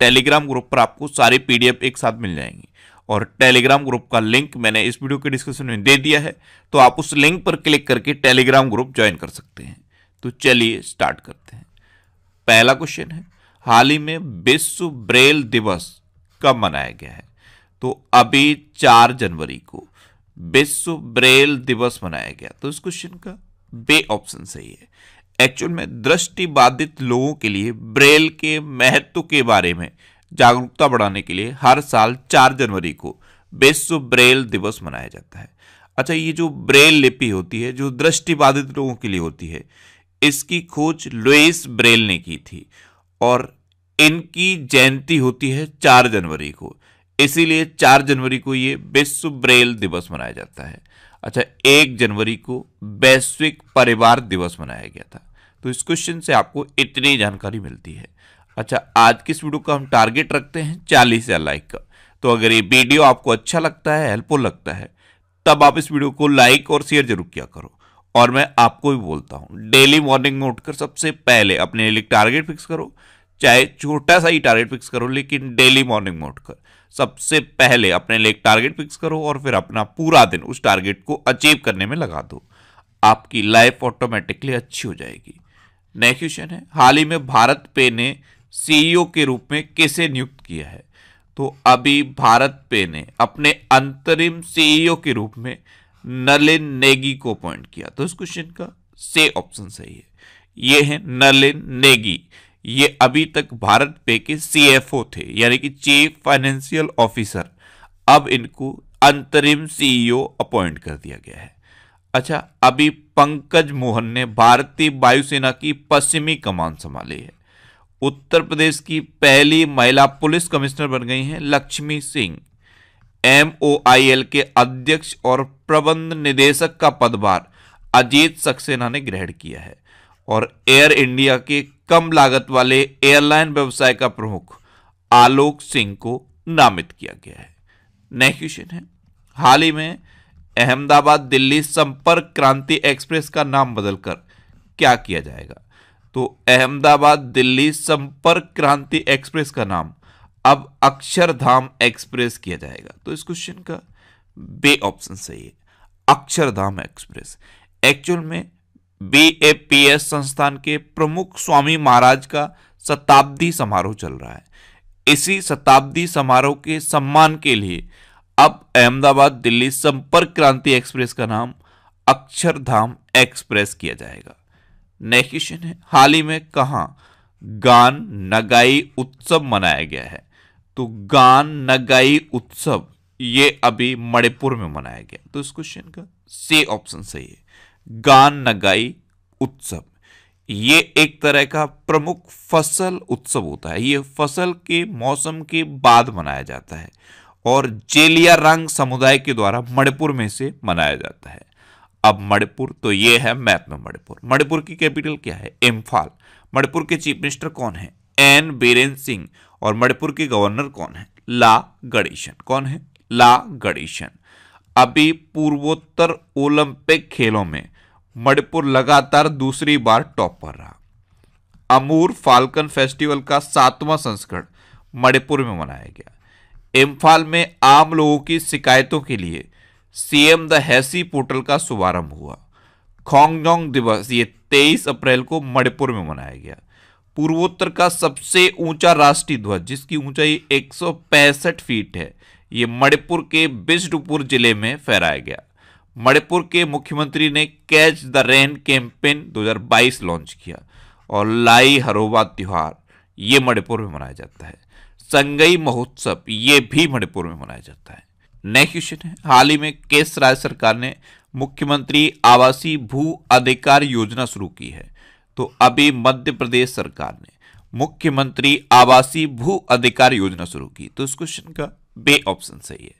Telegram group पर आपको सारी पीडीएफ एक साथ मिल जाएंगी और टेलीग्राम ग्रुप का लिंक मैंने इस वीडियो के डिस्क्रिप्शन में दे दिया है तो आप उस लिंक पर क्लिक करके टेलीग्राम ग्रुप ज्वाइन कर सकते हैं तो चलिए स्टार्ट करते हैं पहला क्वेश्चन है हाल ही में विश्व ब्रेल दिवस कब मनाया गया है तो अभी चार जनवरी को विश्व ब्रेल दिवस मनाया गया तो इस क्वेश्चन का बे ऑप्शन सही है एक्चुअल में दृष्टि बाधित लोगों के लिए ब्रेल के महत्व के बारे में जागरूकता बढ़ाने के लिए हर साल चार जनवरी को विश्व ब्रेल दिवस मनाया जाता है अच्छा ये जो ब्रेल लिपि होती है जो दृष्टिबाधित लोगों के लिए होती है इसकी खोज लुइस ब्रेल ने की थी और इनकी जयंती होती है चार जनवरी को इसीलिए चार जनवरी को ये विश्व ब्रेल दिवस मनाया जाता है अच्छा एक जनवरी को वैश्विक परिवार दिवस मनाया गया था तो इस क्वेश्चन से आपको इतनी जानकारी मिलती है अच्छा आज की इस वीडियो का हम टारगेट रखते हैं चालीस या लाइक का तो अगर ये वीडियो आपको अच्छा लगता है हेल्पफुल लगता है तब आप इस वीडियो को लाइक और शेयर जरूर किया करो और मैं आपको भी बोलता हूँ डेली मॉर्निंग में उठकर सबसे पहले अपने लिए टारगेट फिक्स करो चाहे छोटा सा ही टारगेट फिक्स करो लेकिन डेली मॉर्निंग में उठकर सबसे पहले अपने लिए टारगेट फिक्स करो और फिर अपना पूरा दिन उस टारगेट को अचीव करने में लगा दो आपकी लाइफ ऑटोमेटिकली अच्छी हो जाएगी नेक्स्ट क्वेश्चन है हाल ही में भारत पे ने सीईओ e के रूप में किसे नियुक्त किया है तो अभी भारत पे ने अपने अंतरिम सीईओ e के रूप में नलिन नेगी को अपॉइंट किया तो इस क्वेश्चन का से ऑप्शन सही है ये है नलिन नेगी ये अभी तक भारत पे के सीएफओ थे यानी कि चीफ फाइनेंशियल ऑफिसर अब इनको अंतरिम सीईओ अपॉइंट e कर दिया गया है अच्छा अभी पंकज मोहन ने भारतीय वायुसेना की पश्चिमी कमान संभाली है उत्तर प्रदेश की पहली महिला पुलिस कमिश्नर बन गई हैं लक्ष्मी सिंह एमओआईएल के अध्यक्ष और प्रबंध निदेशक का पदभार अजीत सक्सेना ने ग्रहण किया है और एयर इंडिया के कम लागत वाले एयरलाइन व्यवसाय का प्रमुख आलोक सिंह को नामित किया गया है नेक्स्ट क्वेश्चन है हाल ही में अहमदाबाद दिल्ली संपर्क क्रांति एक्सप्रेस का नाम बदलकर क्या किया जाएगा तो अहमदाबाद दिल्ली संपर्क क्रांति एक्सप्रेस का नाम अब अक्षरधाम एक्सप्रेस किया जाएगा तो इस क्वेश्चन का बे ऑप्शन सही है अक्षरधाम एक्सप्रेस एक्चुअल में बी संस्थान के प्रमुख स्वामी महाराज का शताब्दी समारोह चल रहा है इसी शताब्दी समारोह के सम्मान के लिए अब अहमदाबाद दिल्ली संपर्क क्रांति एक्सप्रेस का नाम अक्षरधाम एक्सप्रेस किया जाएगा नेक्स्ट क्वेश्चन है हाल ही में कहा गान नगाई उत्सव मनाया गया है तो गान नगाई उत्सव ये अभी मणिपुर में मनाया गया तो इस क्वेश्चन का से ऑप्शन सही है गान नगाई उत्सव ये एक तरह का प्रमुख फसल उत्सव होता है ये फसल के मौसम के बाद मनाया जाता है और जेलिया रंग समुदाय के द्वारा मणिपुर में से मनाया जाता है अब मणिपुर तो ये है मैप में मणिपुर मणिपुर की कैपिटल क्या है इम्फाल मणिपुर के चीफ मिनिस्टर कौन है एन बीरेन सिंह और मणिपुर के गवर्नर कौन है ला गणेशन कौन है ला गणेशन अभी पूर्वोत्तर ओलंपिक खेलों में मणिपुर लगातार दूसरी बार टॉप पर रहा अमूर फाल्कन फेस्टिवल का सातवां संस्करण मणिपुर में मनाया गया इम्फाल में आम लोगों की शिकायतों के लिए सीएम द हैसी पोर्टल का शुभारंभ हुआ खोंगजोंग दिवस ये 23 अप्रैल को मणिपुर में मनाया गया पूर्वोत्तर का सबसे ऊंचा राष्ट्रीय ध्वज जिसकी ऊंचाई एक फीट है ये मणिपुर के बिजडुपुर जिले में फहराया गया मणिपुर के मुख्यमंत्री ने catch the rain campaign 2022 launch किया और लाई हरोबा त्यौहार ये मणिपुर में मनाया जाता है संगई महोत्सव ये भी मणिपुर में मनाया जाता है नेक्स्ट क्वेश्चन है हाल ही में केस राज्य सरकार ने मुख्यमंत्री आवासीय भू अधिकार योजना शुरू की है तो अभी मध्य प्रदेश सरकार ने मुख्यमंत्री आवासीय भू अधिकार योजना शुरू की तो इस क्वेश्चन का बे ऑप्शन सही है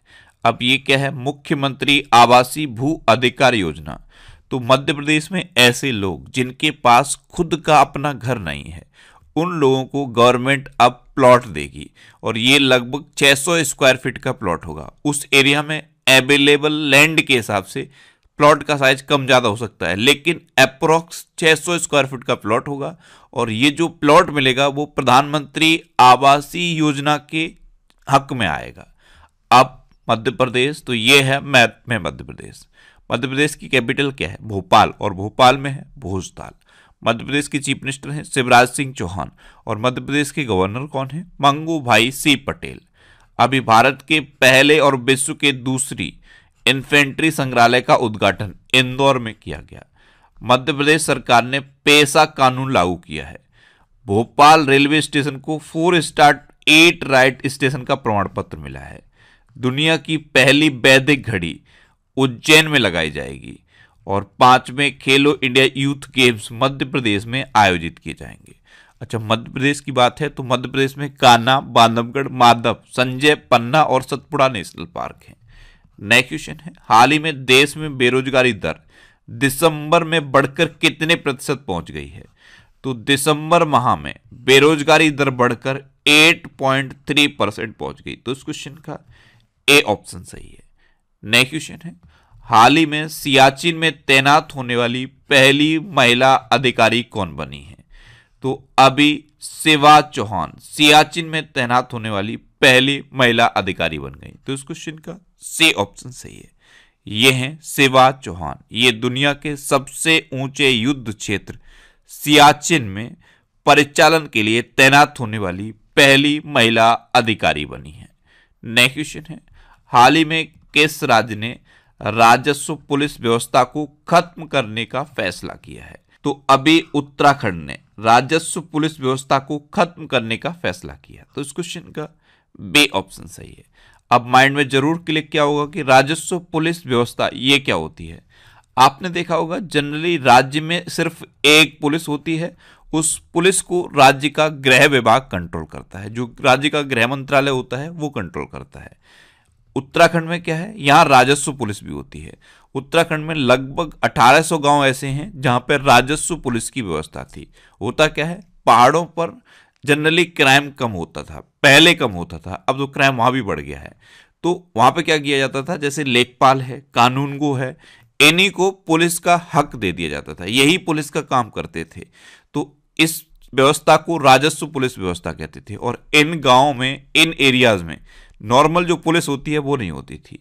अब ये क्या है मुख्यमंत्री आवासीय भू अधिकार योजना तो मध्य प्रदेश में ऐसे लोग जिनके पास खुद का अपना घर नहीं है उन लोगों को गवर्नमेंट अब प्लॉट देगी और ये लगभग 600 स्क्वायर फीट का प्लॉट होगा उस एरिया में अवेलेबल लैंड के हिसाब से प्लॉट का साइज कम ज़्यादा हो सकता है लेकिन अप्रोक्स 600 स्क्वायर फीट का प्लॉट होगा और ये जो प्लॉट मिलेगा वो प्रधानमंत्री आवासीय योजना के हक में आएगा अब मध्य प्रदेश तो ये है मैप में मध्य प्रदेश मध्य प्रदेश की कैपिटल क्या है भोपाल और भोपाल में है भोजताल मध्य प्रदेश के चीफ मिनिस्टर हैं शिवराज सिंह चौहान और मध्य प्रदेश के गवर्नर कौन हैं मंगू भाई सी पटेल अभी भारत के पहले और विश्व के दूसरी इन्फेंट्री संग्रहालय का उद्घाटन इंदौर में किया गया मध्य प्रदेश सरकार ने पेशा कानून लागू किया है भोपाल रेलवे स्टेशन को four star eat right station का प्रमाण पत्र मिला है दुनिया की पहली वैदिक घड़ी उज्जैन में लगाई जाएगी और में Khelo India youth games Madhya Pradesh में आयोजित किए जाएंगे अच्छा मध्य प्रदेश की बात है तो मध्य प्रदेश में काना बांधवगढ़ माधव संजय पन्ना और सतपुड़ा नेशनल पार्क हैं नेक्स्ट क्वेश्चन है हाल ही में देश में बेरोजगारी दर दिसंबर में बढ़कर कितने प्रतिशत पहुंच गई है तो दिसंबर माह में बेरोजगारी दर बढ़कर 8.3 परसेंट पहुंच गई तो इस क्वेश्चन का ए ऑप्शन सही है नेक्स्ट क्वेश्चन है हाल ही में सियाचिन में तैनात होने वाली पहली महिला अधिकारी कौन बनी है तो अभी सेवा चौहान सियाचिन में तैनात होने वाली पहली महिला अधिकारी बन गई तो इस क्वेश्चन का से ऑप्शन सही है ये हैं सेवा चौहान ये दुनिया के सबसे ऊंचे युद्ध क्षेत्र सियाचिन में परिचालन के लिए तैनात होने वाली पहली महिला अधिकारी बनी है नेक्स्ट क्वेश्चन है हाल ही में केस राज ने राजस्व पुलिस व्यवस्था को खत्म करने का फैसला किया है तो अभी उत्तराखंड ने राजस्व पुलिस व्यवस्था को खत्म करने का फैसला किया तो इस क्वेश्चन का बे ऑप्शन सही है अब माइंड में जरूर क्लिक क्या होगा कि राजस्व पुलिस व्यवस्था ये क्या होती है आपने देखा होगा जनरली राज्य में सिर्फ एक पुलिस होती है उस पुलिस को राज्य का गृह विभाग कंट्रोल करता है जो राज्य का गृह मंत्रालय होता है वो कंट्रोल करता है उत्तराखंड में क्या है यहाँ राजस्व पुलिस भी होती है उत्तराखंड में लगभग 1800 गांव ऐसे हैं जहाँ पर राजस्व पुलिस की व्यवस्था थी होता क्या है पहाड़ों पर जनरली क्राइम कम होता था पहले कम होता था अब तो क्राइम वहाँ भी बढ़ गया है तो वहाँ पे क्या किया जाता था जैसे लेखपाल है कानून गो है इन्हीं को पुलिस का हक दे दिया जाता था यही पुलिस का काम करते थे तो इस व्यवस्था को राजस्व पुलिस व्यवस्था कहते थे और इन गांव में इन एरियाज में नॉर्मल जो पुलिस होती है वो नहीं होती थी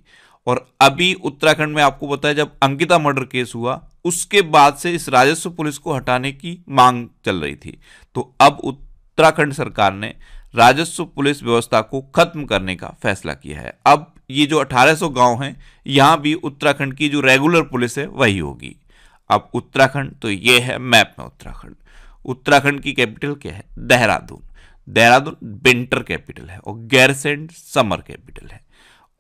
और अभी उत्तराखंड में आपको बताया जब अंकिता मर्डर केस हुआ उसके बाद से इस राजस्व पुलिस को हटाने की मांग चल रही थी तो अब उत्तराखंड सरकार ने राजस्व पुलिस व्यवस्था को खत्म करने का फैसला किया है अब ये जो 1800 गांव हैं यहां भी उत्तराखंड की जो रेगुलर पुलिस है वही होगी अब उत्तराखंड तो ये है मैप में उत्तराखंड उत्तराखंड की कैपिटल क्या है देहरादून देहरादून विंटर कैपिटल है और गैरसेंड समर कैपिटल है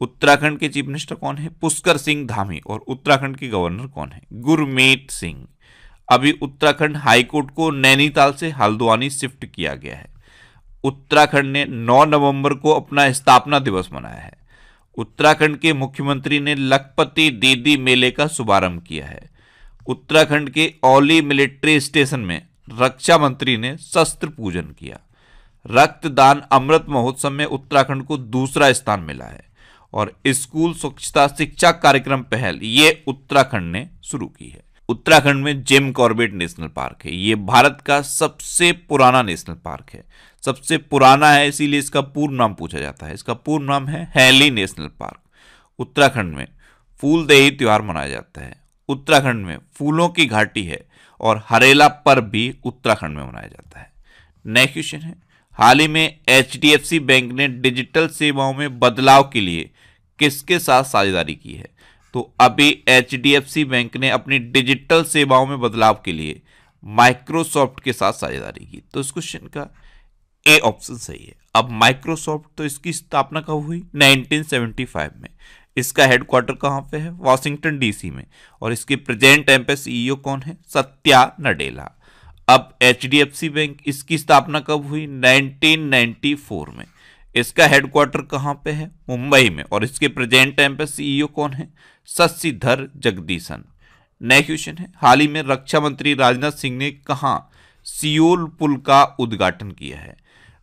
उत्तराखंड के चीफ मिनिस्टर कौन है पुष्कर सिंह धामी और उत्तराखंड के गवर्नर कौन है गुरमेत सिंह अभी उत्तराखंड हाईकोर्ट को नैनीताल से हल्द्वानी शिफ्ट किया गया है उत्तराखंड ने 9 नवंबर को अपना स्थापना दिवस मनाया है उत्तराखंड के मुख्यमंत्री ने लखपति दीदी मेले का शुभारंभ किया है उत्तराखंड के औली मिलिट्री स्टेशन में रक्षा मंत्री ने शस्त्र पूजन किया रक्तदान अमृत महोत्सव में उत्तराखंड को दूसरा स्थान मिला है और स्कूल स्वच्छता शिक्षा कार्यक्रम पहल ये उत्तराखंड ने शुरू की है उत्तराखंड में जिम कॉर्बेट नेशनल पार्क है ये भारत का सबसे पुराना नेशनल पार्क है सबसे पुराना है इसीलिए इसका पूर्ण नाम पूछा जाता है इसका पूर्व नाम है हैली नेशनल पार्क उत्तराखंड में फूलदेही त्यौहार मनाया जाता है उत्तराखंड में फूलों की घाटी है और हरेला पर्व भी उत्तराखंड में मनाया जाता है नेक्स्ट क्वेश्चन है हाल ही में एच बैंक ने डिजिटल सेवाओं में बदलाव के लिए किसके साथ साझेदारी की है तो अभी एच बैंक ने अपनी डिजिटल सेवाओं में बदलाव के लिए माइक्रोसॉफ्ट के साथ साझेदारी की तो इस क्वेश्चन का ए ऑप्शन सही है अब माइक्रोसॉफ्ट तो इसकी स्थापना कब हुई 1975 में इसका हेडक्वार्टर कहाँ पे है वाशिंगटन डीसी में और इसके प्रेजेंट एम पे सीईओ कौन है सत्या नडेला अब एच बैंक इसकी स्थापना कब हुई 1994 में इसका हेडक्वार्टर कहाँ पे है मुंबई में और इसके प्रेजेंट टाइम पे सीईओ e कौन है शशिधर जगदीशन नेक्स्ट क्वेश्चन है हाल ही में रक्षा मंत्री राजनाथ सिंह ने कहा सियोल पुल का उद्घाटन किया है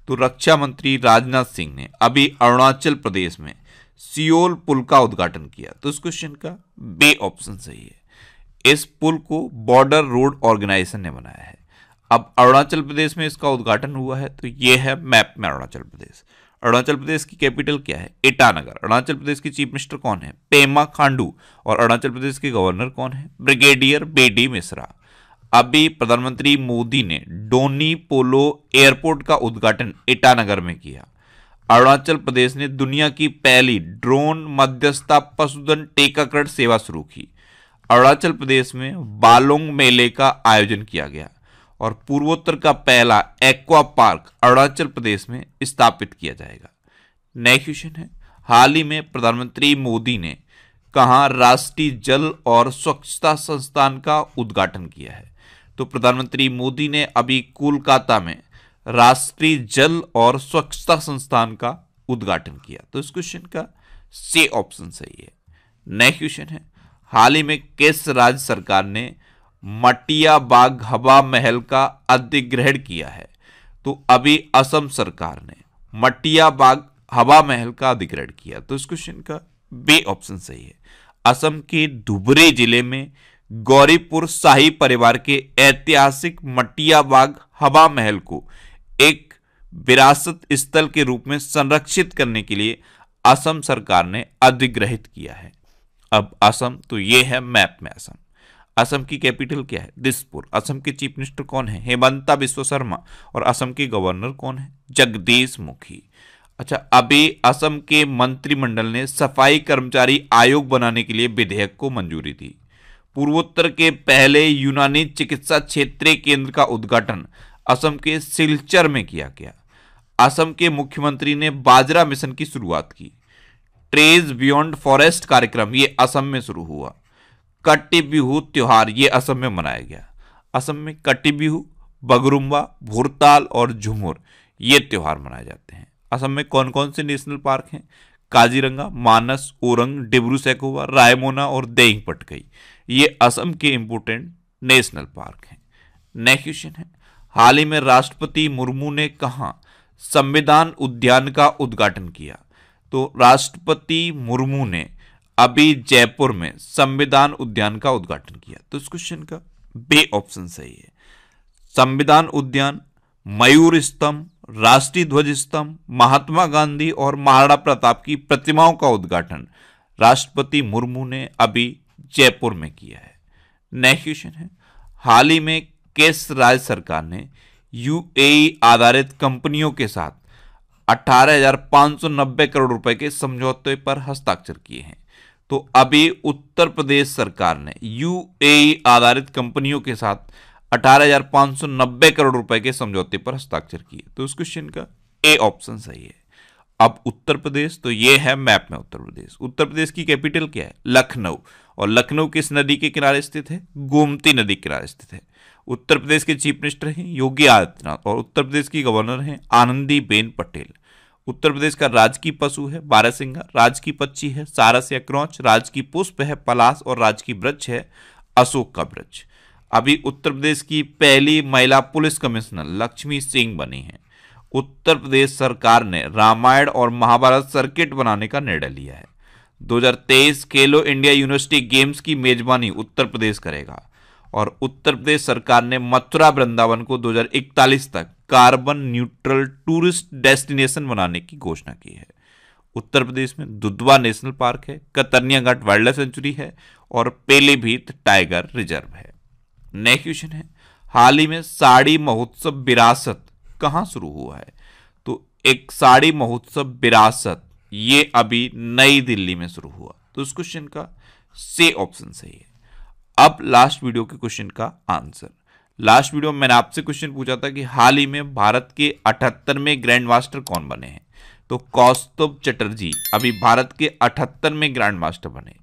तो रक्षा मंत्री राजनाथ सिंह ने अभी अरुणाचल प्रदेश में सियोल पुल का उद्घाटन किया तो इस क्वेश्चन का बे ऑप्शन सही है इस पुल को बॉर्डर रोड ऑर्गेनाइजेशन ने बनाया है अब अरुणाचल प्रदेश में इसका उद्घाटन हुआ है तो ये है मैप में अरुणाचल प्रदेश अरुणाचल प्रदेश की कैपिटल क्या है ईटानगर अरुणाचल प्रदेश की चीफ मिनिस्टर कौन है पेमा खांडू और अरुणाचल प्रदेश के गवर्नर कौन है ब्रिगेडियर बेडी मिश्रा अभी प्रधानमंत्री मोदी ने डोनी पोलो एयरपोर्ट का उद्घाटन ईटानगर में किया अरुणाचल प्रदेश ने दुनिया की पहली ड्रोन मध्यस्थता पशुधन टीकाकरण सेवा शुरू की अरुणाचल प्रदेश में बालोंग मेले का आयोजन किया गया और पूर्वोत्तर का पहला एक्वा पार्क अरुणाचल प्रदेश में स्थापित किया जाएगा नेक्स्ट क्वेश्चन है हाल ही में प्रधानमंत्री मोदी ने कहा राष्ट्रीय जल और स्वच्छता संस्थान का उद्घाटन किया है तो प्रधानमंत्री मोदी ने अभी कोलकाता में राष्ट्रीय जल और स्वच्छता संस्थान का उद्घाटन किया तो इस क्वेश्चन का से ऑप्शन सही है नेक्स्ट क्वेश्चन है हाल ही में किस राज्य सरकार ने मटिया बाग हवा महल का अधिग्रहण किया है तो अभी असम सरकार ने मटिया बाग हवा महल का अधिग्रहण किया तो इस क्वेश्चन का बे ऑप्शन सही है असम के धुबरी जिले में गौरीपुर शाही परिवार के ऐतिहासिक मटिया बाग हवा महल को एक विरासत स्थल के रूप में संरक्षित करने के लिए असम सरकार ने अधिग्रहित किया है अब असम तो ये है मैप में असम असम की कैपिटल क्या है दिसपुर असम के चीफ मिनिस्टर कौन है हेमंता बिश्व शर्मा और असम के गवर्नर कौन है जगदीश मुखी अच्छा अभी असम के मंत्रिमंडल ने सफाई कर्मचारी आयोग बनाने के लिए विधेयक को मंजूरी दी पूर्वोत्तर के पहले यूनानी चिकित्सा क्षेत्रीय केंद्र का उद्घाटन असम के सिलचर में किया गया असम के मुख्यमंत्री ने बाजरा मिशन की शुरुआत की ट्रेज बियॉन्ड फॉरेस्ट कार्यक्रम ये असम में शुरू हुआ कट्टी बिहू त्यौहार ये असम में मनाया गया असम में कट्टी बिहू बगरुम्बा भुरताल और झुमुर ये त्यौहार मनाए जाते हैं असम में कौन कौन से नेशनल पार्क हैं काजीरंगा मानस ओरंग डिब्रू सैकोवा रायमोना और देंग पटकई ये असम के इम्पोर्टेंट नेशनल पार्क हैं नेक्स्ट क्वेश्चन है हाल ही में राष्ट्रपति मुर्मू ने कहा संविधान उद्यान का उद्घाटन किया तो राष्ट्रपति मुर्मू ने अभी जयपुर में संविधान उद्यान का उद्घाटन किया तो इस क्वेश्चन का बे ऑप्शन सही है संविधान उद्यान मयूर स्तंभ राष्ट्रीय ध्वज स्तंभ महात्मा गांधी और महाराणा प्रताप की प्रतिमाओं का उद्घाटन राष्ट्रपति मुर्मू ने अभी जयपुर में किया है नेक्स्ट क्वेश्चन है हाल ही में किस राज्य सरकार ने यूएई आधारित कंपनियों के साथ 18,590 करोड़ रुपए के समझौते पर हस्ताक्षर किए हैं तो अभी उत्तर प्रदेश सरकार ने यूएई आधारित कंपनियों के साथ 18,590 करोड़ रुपए के समझौते पर हस्ताक्षर किए तो इस क्वेश्चन का ए ऑप्शन सही है अब उत्तर प्रदेश तो ये है मैप में उत्तर प्रदेश उत्तर प्रदेश की कैपिटल क्या है लखनऊ और लखनऊ किस नदी के किनारे स्थित है गोमती नदी किनारे स्थित है उत्तर प्रदेश के चीफ मिनिस्टर हैं योगी आदित्यनाथ और उत्तर प्रदेश की गवर्नर हैं आनंदी बेन पटेल उत्तर प्रदेश का राजकीय पशु है बारहसिंघा राजकीय पक्षी है सारस या क्रौच राजकीय पुष्प है पलास और राजकीय वृक्ष है अशोक का वृक्ष अभी उत्तर प्रदेश की पहली महिला पुलिस कमिश्नर लक्ष्मी सिंह बनी है उत्तर प्रदेश सरकार ने रामायण और महाभारत सर्किट बनाने का निर्णय लिया है 2023 खेलो इंडिया यूनिवर्सिटी गेम्स की मेजबानी उत्तर प्रदेश करेगा और उत्तर प्रदेश सरकार ने मथुरा वृंदावन को 2041 तक कार्बन न्यूट्रल टूरिस्ट डेस्टिनेशन बनाने की घोषणा की है उत्तर प्रदेश में दुधवा नेशनल पार्क है Katarnia Ghat wildlife sanctuary है और पेलीभीत टाइगर रिजर्व है नेक्स्ट क्वेश्चन है हाल ही में साड़ी महोत्सव विरासत कहाँ शुरू हुआ है तो एक साड़ी महोत्सव विरासत ये अभी नई दिल्ली में शुरू हुआ तो इस क्वेश्चन का से ऑप्शन सही है अब लास्ट वीडियो के क्वेश्चन का आंसर लास्ट वीडियो में मैंने आपसे क्वेश्चन पूछा था कि हाल ही में भारत के अठहत्तरवें ग्रैंड मास्टर कौन बने हैं तो कौस्तुभ चटर्जी अभी भारत के अठहत्तरवें ग्रैंड मास्टर बने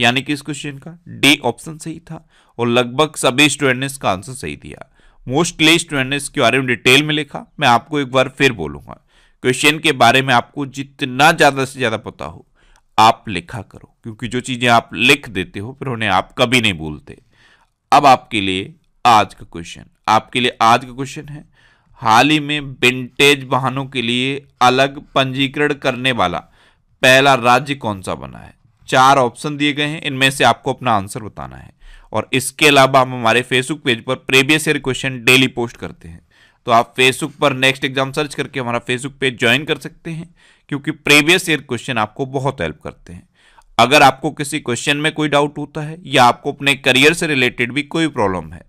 यानी कि इस क्वेश्चन का डी ऑप्शन सही था और लगभग सभी स्टूडेंट ने इसका आंसर सही दिया मोस्टली स्टूडेंट ने इसके बारे में डिटेल में लिखा मैं आपको एक बार फिर बोलूंगा क्वेश्चन के बारे में आपको जितना ज़्यादा से ज़्यादा पता हो आप लिखा करो क्योंकि जो चीज़ें आप लिख देते हो फिर उन्हें आप कभी नहीं भूलते अब आपके लिए आज का क्वेश्चन आपके लिए आज का क्वेश्चन है हाल ही में विंटेज वाहनों के लिए अलग पंजीकरण करने वाला पहला राज्य कौन सा बना है चार ऑप्शन दिए गए हैं इनमें से आपको अपना आंसर बताना है और इसके अलावा हम हमारे फेसबुक पेज पर previous year question daily post करते हैं तो आप फेसबुक पर नेक्स्ट एग्जाम सर्च करके हमारा फेसबुक पेज ज्वाइन कर सकते हैं क्योंकि प्रीवियस ईयर क्वेश्चन आपको बहुत हेल्प करते हैं अगर आपको किसी क्वेश्चन में कोई डाउट होता है या आपको अपने करियर से रिलेटेड भी कोई प्रॉब्लम है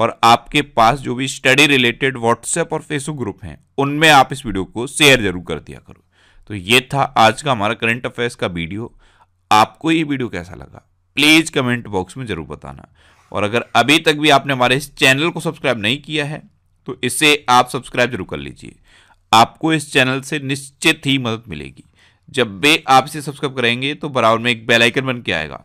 और आपके पास जो भी स्टडी रिलेटेड व्हाट्सएप और फेसबुक ग्रुप हैं उनमें आप इस वीडियो को शेयर जरूर कर दिया करो तो ये था आज का हमारा करंट अफेयर्स का वीडियो आपको ये वीडियो कैसा लगा प्लीज़ कमेंट बॉक्स में ज़रूर बताना और अगर अभी तक भी आपने हमारे इस चैनल को सब्सक्राइब नहीं किया है तो इसे आप सब्सक्राइब जरूर कर लीजिए आपको इस चैनल से निश्चित ही मदद मिलेगी जब भी आप इसे सब्सक्राइब करेंगे तो बराबर में एक बेल आइकन बन के आएगा